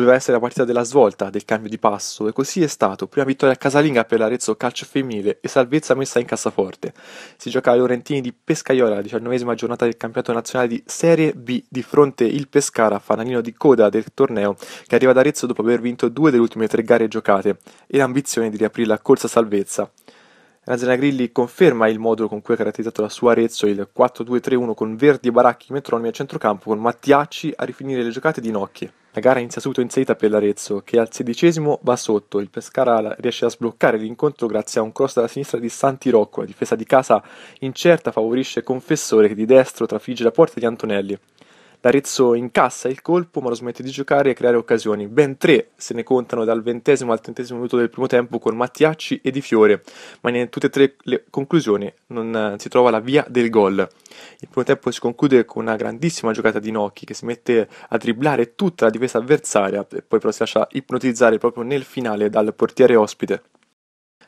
doveva essere la partita della svolta, del cambio di passo, e così è stato. Prima vittoria casalinga per l'Arezzo calcio femminile e salvezza messa in cassaforte. Si gioca ai Laurentini di Pescaiola, la diciannovesima giornata del campionato nazionale di Serie B, di fronte il Pescara, fanalino di coda del torneo, che arriva ad Arezzo dopo aver vinto due delle ultime tre gare giocate, e l'ambizione di riaprire la corsa salvezza. Ranzana Grilli conferma il modo con cui ha caratterizzato la sua Arezzo, il 4-2-3-1 con Verdi e Baracchi metronomi a centrocampo, con Mattiacci a rifinire le giocate di Nocchi. La gara inizia subito in salita per l'Arezzo, che al sedicesimo va sotto. Il Pescara riesce a sbloccare l'incontro grazie a un cross dalla sinistra di Santi Rocco. La difesa di casa incerta favorisce Confessore, che di destro trafigge la porta di Antonelli. L'Arezzo incassa il colpo ma lo smette di giocare e creare occasioni. Ben tre se ne contano dal ventesimo al trentesimo minuto del primo tempo con Mattiacci e Di Fiore, ma in tutte e tre le conclusioni non eh, si trova la via del gol. Il primo tempo si conclude con una grandissima giocata di Nocchi che si mette a dribblare tutta la difesa avversaria e poi però si lascia ipnotizzare proprio nel finale dal portiere ospite.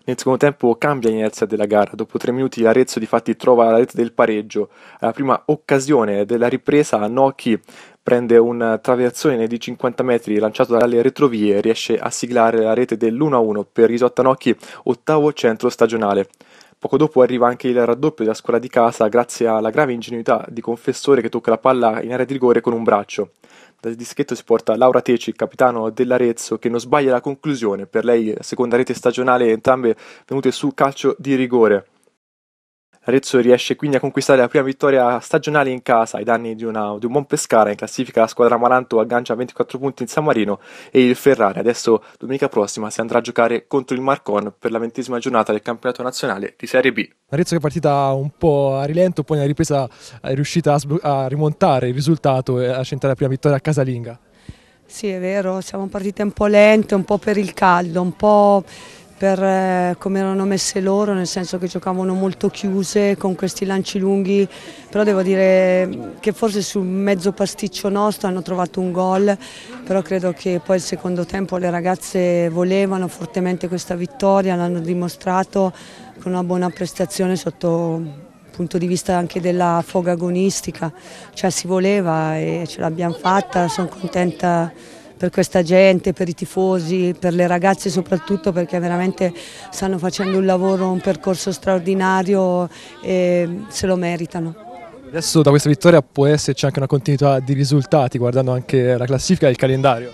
Nel secondo tempo cambia l'inerzia della gara, dopo tre minuti l'Arezzo difatti trova la rete del pareggio, alla prima occasione della ripresa Noki prende un traversone di 50 metri lanciato dalle retrovie e riesce a siglare la rete dell'1-1 per Isotta Nocchi, ottavo centro stagionale. Poco dopo arriva anche il raddoppio della scuola di casa grazie alla grave ingenuità di confessore che tocca la palla in area di rigore con un braccio. Dal dischetto si porta Laura Teci, capitano dell'Arezzo, che non sbaglia la conclusione, per lei seconda rete stagionale entrambe venute su calcio di rigore. Arezzo riesce quindi a conquistare la prima vittoria stagionale in casa ai danni di, una, di un buon Pescara. In classifica la squadra Amaranto aggancia 24 punti in San Marino e il Ferrari adesso domenica prossima si andrà a giocare contro il Marcon per la ventesima giornata del campionato nazionale di Serie B. Arezzo che è partita un po' a rilento, poi nella ripresa è riuscita a, sbl- a rimontare il risultato e a centrare la prima vittoria a casalinga. Sì, è vero, siamo partite un po' lente, un po' per il caldo, un po' per eh, come erano messe loro, nel senso che giocavano molto chiuse con questi lanci lunghi, però devo dire che forse sul mezzo pasticcio nostro hanno trovato un gol, però credo che poi il secondo tempo le ragazze volevano fortemente questa vittoria, l'hanno dimostrato con una buona prestazione sotto punto di vista anche della foga agonistica, cioè si voleva e ce l'abbiamo fatta, sono contenta per questa gente, per i tifosi, per le ragazze soprattutto perché veramente stanno facendo un lavoro, un percorso straordinario e se lo meritano. Adesso da questa vittoria può esserci anche una continuità di risultati guardando anche la classifica e il calendario.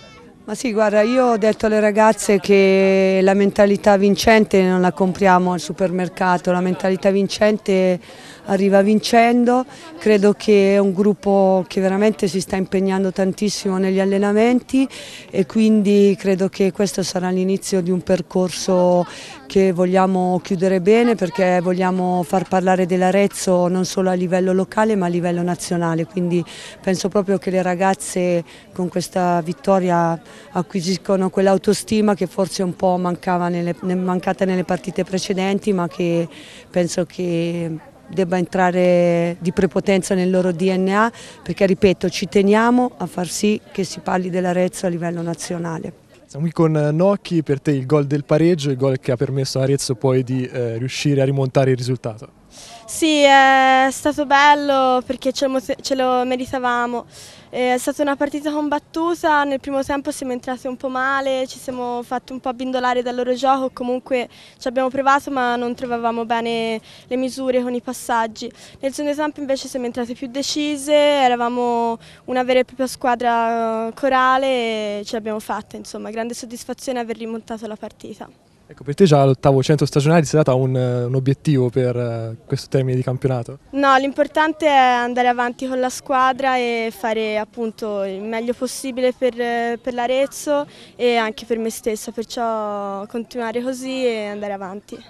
Ma sì, guarda, io ho detto alle ragazze che la mentalità vincente non la compriamo al supermercato, la mentalità vincente arriva vincendo, credo che è un gruppo che veramente si sta impegnando tantissimo negli allenamenti e quindi credo che questo sarà l'inizio di un percorso che vogliamo chiudere bene perché vogliamo far parlare dell'Arezzo non solo a livello locale ma a livello nazionale, quindi penso proprio che le ragazze con questa vittoria acquisiscono quell'autostima che forse un po' mancava nelle, mancata nelle partite precedenti ma che penso che debba entrare di prepotenza nel loro DNA perché, ripeto, ci teniamo a far sì che si parli dell'Arezzo a livello nazionale. Siamo qui con eh, Nocchi, per te il gol del pareggio, il gol che ha permesso a Arezzo poi di eh, riuscire a rimontare il risultato. Sì, è stato bello perché ce lo, meritavamo. È stata una partita combattuta, nel primo tempo siamo entrati un po' male, ci siamo fatti un po' abbindolare dal loro gioco, comunque ci abbiamo provato ma non trovavamo bene le misure con i passaggi. Nel secondo tempo invece siamo entrate più decise, eravamo una vera e propria squadra eh, corale e ce l'abbiamo fatta, insomma, grande soddisfazione aver rimontato la partita. Ecco, per te già l'ottavo centro stagionale si è dato un, eh, un obiettivo per uh, questo termine di campionato? No, l'importante è andare avanti con la squadra e fare appunto il meglio possibile per, per l'Arezzo e anche per me stessa, perciò continuare così e andare avanti.